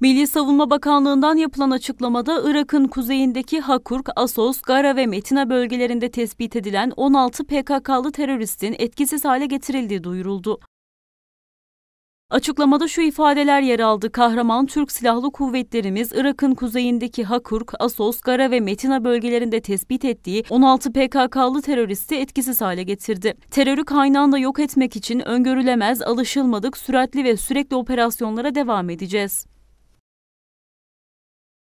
Milli Savunma Bakanlığı'ndan yapılan açıklamada Irak'ın kuzeyindeki Hakurk, Asos, Gara ve Metina bölgelerinde tespit edilen 16 PKK'lı teröristin etkisiz hale getirildiği duyuruldu. Açıklamada şu ifadeler yer aldı. Kahraman Türk Silahlı Kuvvetlerimiz Irak'ın kuzeyindeki Hakurk, Asos, Gara ve Metina bölgelerinde tespit ettiği 16 PKK'lı teröristi etkisiz hale getirdi. Terörü kaynağında yok etmek için öngörülemez, alışılmadık, süratli ve sürekli operasyonlara devam edeceğiz.